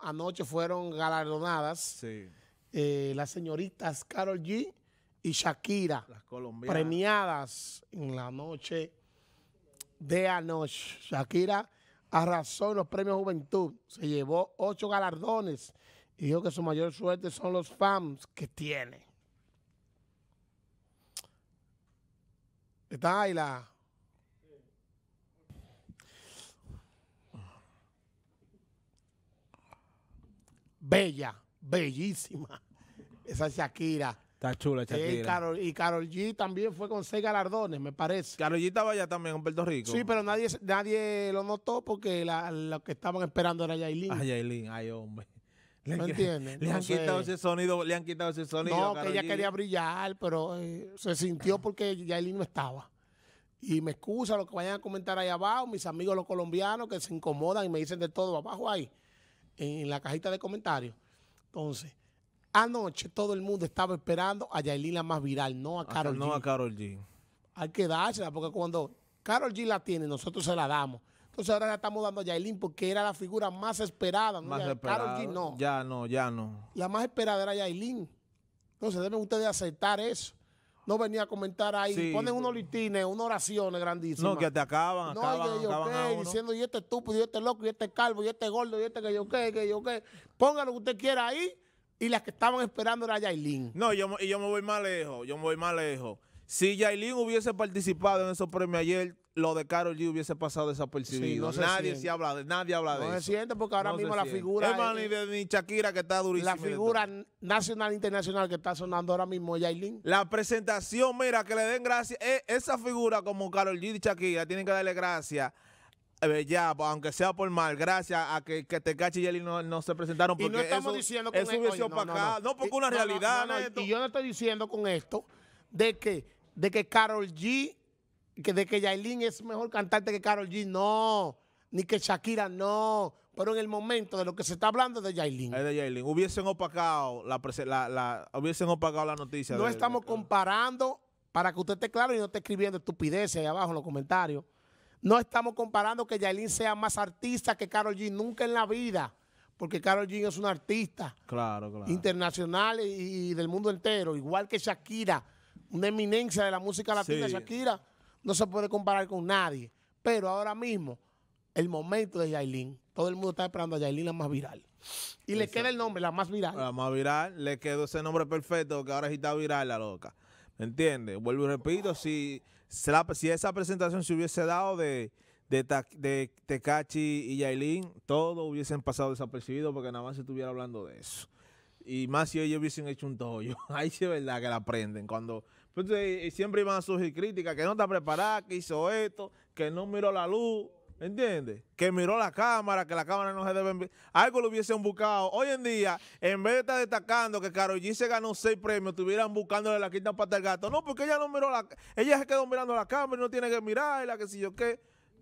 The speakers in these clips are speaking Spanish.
Anoche fueron galardonadas eh, las señoritas Carol G y Shakira. Premiadas en la noche de anoche. Shakira arrasó en los premios Juventud. Se llevó ocho galardones y dijo que su mayor suerte son los fans que tiene. Está ahí la... bella, bellísima. Esa Shakira. Está chula, Shakira. y, Carol, y G también fue con seis galardones, me parece. Carol G estaba allá también en Puerto Rico. Sí, pero nadie, nadie lo notó porque lo que estaban esperando era Yailin. Ah, Yailin, ay, hombre. ¿Me entiendes? Le han quitado ese sonido, le han quitado ese sonido. No, que ella quería brillar, pero eh, se sintió porque Yailin no estaba. Y me excusa lo que vayan a comentar ahí abajo, mis amigos los colombianos que se incomodan y me dicen de todo, abajo ahí en la cajita de comentarios. Entonces, anoche todo el mundo estaba esperando a la más viral, no a Carol G. No a Carol G. Hay que dársela, porque cuando Carol G la tiene, nosotros se la damos. Entonces ahora la estamos dando a Yailin porque era la figura más esperada. Más no. Ya no, ya no. La más esperada era Yailin. Entonces deben ustedes aceptar eso no venía a comentar ahí. Ponen unos litines, unas oraciones grandísimas. No, que te acaban, no, acaban, yo qué, diciendo, y este estúpido, y este loco, y este calvo, y este gordo, y este que yo qué, que yo qué. Ponga lo que usted quiera ahí. Y las que estaban esperando era Yailin. No, yo, y yo me voy más lejos, yo me voy más lejos. Si Yailin hubiese participado en esos premios ayer, lo de Carol G hubiese pasado desapercibido. nadie hablado se habla de, nadie habla de eso. se siente porque ahora mismo la figura. ni, Shakira que está durísima. La figura nacional internacional que está sonando ahora mismo, Yailin. La presentación, mira, que le den gracias. Eh, esa figura como Carol G y Shakira tienen que darle gracias. Eh, ya, aunque sea por mal, gracias a que, que Tecachi y Yailin no, se presentaron. Porque y no estamos diciendo que... eso para acá. No, porque una realidad. y yo no estoy diciendo con esto de que, de que Carol G que de que Yailin es mejor cantante que Carol G, no, ni que Shakira, no. Pero en el momento de lo que se está hablando de Yailin. de Yailin. Hubiesen opacado la, hubiesen opacado la noticia. No estamos comparando, para que usted esté claro y no esté escribiendo estupideces ahí abajo en los comentarios. No estamos comparando que Yailin sea más artista que Carol G, nunca en la vida. Porque Carol G es un artista claro, claro. internacional y, del mundo entero, igual que Shakira, una eminencia de la música latina, Shakira no se puede comparar con nadie. Pero ahora mismo, el momento de Yailin, todo el mundo está esperando a Yailin la más viral. Y le queda el nombre, la más viral. La más viral, le quedó ese nombre perfecto que ahora sí está viral la loca. ¿Me entiendes? Vuelvo y repito, si, si esa presentación se hubiese dado de, de, y Yailin, todo hubiesen pasado desapercibido porque nada más se estuviera hablando de eso. Y más si ellos hubiesen hecho un tollo. Ahí sí es verdad que la aprenden. Cuando, pues, siempre iban a surgir críticas, que no está preparada, que hizo esto, que no miró la luz, ¿entiendes? Que miró la cámara, que la cámara no se debe... Algo lo hubiesen buscado. Hoy en día, en vez de estar destacando que Karol G se ganó seis premios, estuvieran buscándole la quinta pata al gato. No, porque ella no miró la... Ella se quedó mirando la cámara y no tiene que mirar la que si yo qué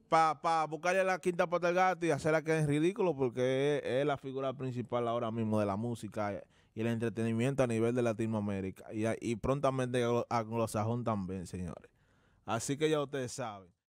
para buscarle la quinta pata del gato y hacerla que es ridículo porque es, la figura principal ahora mismo de la música y el entretenimiento a nivel de Latinoamérica y, y prontamente anglosajón también, señores. Así que ya ustedes saben.